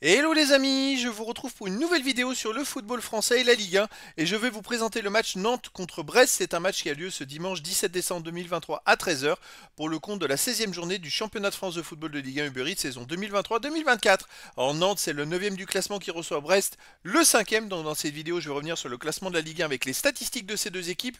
Hello les amis, je vous retrouve pour une nouvelle vidéo sur le football français et la Ligue 1 et je vais vous présenter le match Nantes contre Brest, c'est un match qui a lieu ce dimanche 17 décembre 2023 à 13h pour le compte de la 16e journée du championnat de France de football de Ligue 1 Uber Eats saison 2023-2024. En Nantes c'est le 9e du classement qui reçoit Brest, le 5e donc dans cette vidéo je vais revenir sur le classement de la Ligue 1 avec les statistiques de ces deux équipes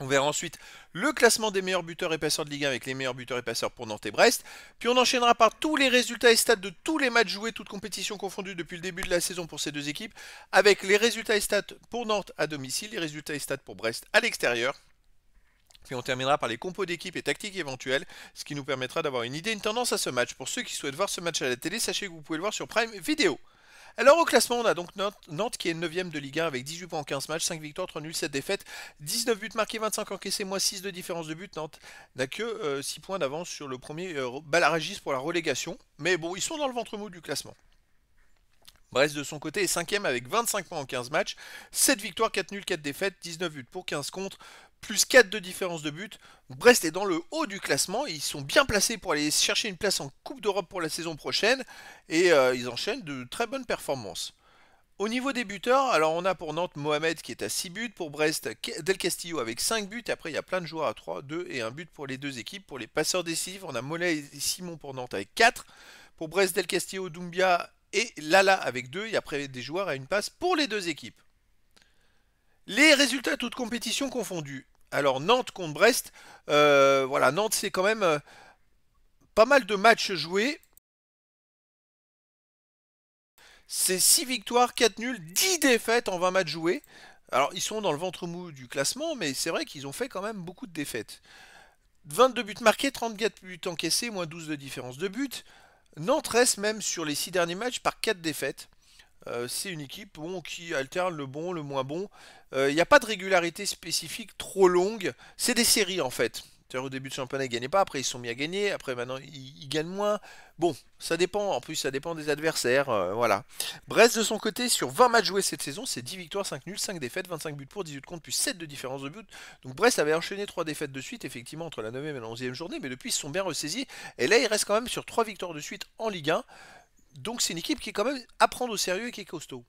on verra ensuite le classement des meilleurs buteurs et passeurs de Ligue 1 avec les meilleurs buteurs et passeurs pour Nantes et Brest. Puis on enchaînera par tous les résultats et stats de tous les matchs joués, toutes compétitions confondues depuis le début de la saison pour ces deux équipes, avec les résultats et stats pour Nantes à domicile, les résultats et stats pour Brest à l'extérieur. Puis on terminera par les compos d'équipe et tactiques éventuelles, ce qui nous permettra d'avoir une idée, une tendance à ce match. Pour ceux qui souhaitent voir ce match à la télé, sachez que vous pouvez le voir sur Prime Video. Alors au classement, on a donc Nantes qui est 9ème de Ligue 1 avec 18 points en 15 matchs, 5 victoires, 3 nuls, 7 défaites, 19 buts marqués, 25 encaissés, moins 6 de différence de but. Nantes n'a que 6 euh, points d'avance sur le premier euh, pour la relégation. Mais bon, ils sont dans le ventre mou du classement. Brest de son côté est 5ème avec 25 points en 15 matchs, 7 victoires, 4 nuls, 4 défaites, 19 buts pour 15 contre, plus 4 de différence de but. Brest est dans le haut du classement. Ils sont bien placés pour aller chercher une place en Coupe d'Europe pour la saison prochaine. Et euh, ils enchaînent de très bonnes performances. Au niveau des buteurs, alors on a pour Nantes Mohamed qui est à 6 buts, pour Brest Del Castillo avec 5 buts, après il y a plein de joueurs à 3, 2 et 1 but pour les deux équipes. Pour les passeurs décisifs, on a Mollet et Simon pour Nantes avec 4, pour Brest Del Castillo, Dumbia et Lala avec 2, et après des joueurs à une passe pour les deux équipes. Les résultats toutes compétitions confondues. Alors Nantes contre Brest, euh, voilà, Nantes c'est quand même euh, pas mal de matchs joués. C'est 6 victoires, 4 nuls, 10 défaites en 20 matchs joués. Alors ils sont dans le ventre mou du classement, mais c'est vrai qu'ils ont fait quand même beaucoup de défaites. 22 buts marqués, 34 buts encaissés, moins 12 de différence de but. Nantes reste même sur les 6 derniers matchs par 4 défaites. Euh, c'est une équipe bon, qui alterne le bon, le moins bon. Il euh, n'y a pas de régularité spécifique trop longue. C'est des séries en fait. au début de championnat, ils gagnaient pas, après ils sont mis à gagner, après maintenant ils, gagnent moins. Bon, ça dépend, en plus ça dépend des adversaires, euh, voilà. Brest de son côté, sur 20 matchs joués cette saison, c'est 10 victoires, 5 nuls, 5 défaites, 25 buts pour, 18 comptes, plus 7 de différence de but. Donc Brest avait enchaîné 3 défaites de suite, effectivement, entre la 9e et la 11e journée, mais depuis ils se sont bien ressaisis. Et là, ils restent quand même sur 3 victoires de suite en Ligue 1. Donc c'est une équipe qui est quand même à prendre au sérieux et qui est costaud.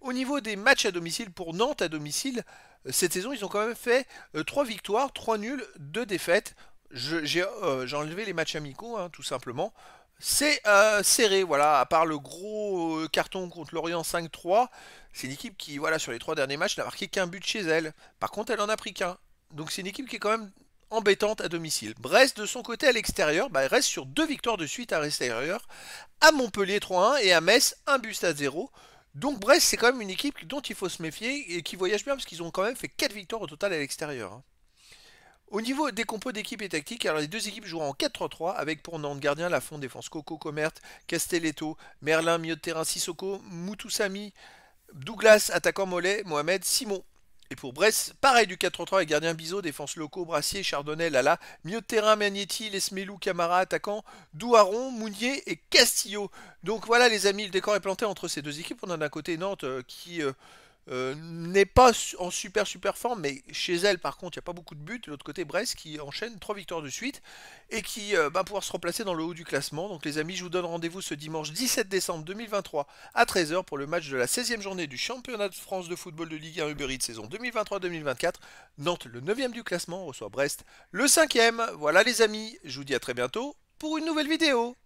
Au niveau des matchs à domicile, pour Nantes à domicile, euh, cette saison, ils ont quand même fait 3 euh, victoires, 3 nuls, 2 défaites. Euh, j'ai enlevé les matchs amicaux, hein, tout simplement. C'est serré, voilà, à part le gros carton contre Lorient 5-3. C'est une équipe qui, voilà, sur les 3 derniers matchs, n'a marqué qu'un but chez elle. Par contre, elle en a pris qu'un. Donc c'est une équipe qui est quand même embêtante à domicile. Brest, de son côté à l'extérieur, bah, reste sur deux victoires de suite à l'extérieur, à Montpellier 3-1 et à Metz 1 buste à 0. Donc Brest, c'est quand même une équipe dont il faut se méfier et qui voyage bien parce qu'ils ont quand même fait 4 victoires au total à l'extérieur. Hein. Au niveau des compos d'équipe et tactique, alors les deux équipes joueront en 4-3-3 avec pour Nantes gardien Lafond, défense Coco, Comert, Castelletto, Merlin, milieu de terrain Sissoko, Moutoussami, Douglas, attaquant Mollet, Mohamed, Simon. Et pour Brest, pareil du 4-3 avec gardien Bizot, défense locaux, Brassier, Chardonnay, Lala, Mieux de terrain, Magnetti, Lesmelou, Camara, attaquant, Douaron, Mounier et Castillo. Donc voilà les amis, le décor est planté entre ces deux équipes. On a d'un côté Nantes euh, qui euh, euh, n'est pas en super super forme, mais chez elle par contre il n'y a pas beaucoup de buts. De l'autre côté, Brest qui enchaîne trois victoires de suite et qui euh, va pouvoir se replacer dans le haut du classement. Donc les amis, je vous donne rendez-vous ce dimanche 17 décembre 2023 à 13h pour le match de la 16e journée du championnat de France de football de Ligue 1 Uber de saison 2023-2024. Nantes, le 9e du classement, reçoit Brest, le 5e. Voilà les amis, je vous dis à très bientôt pour une nouvelle vidéo.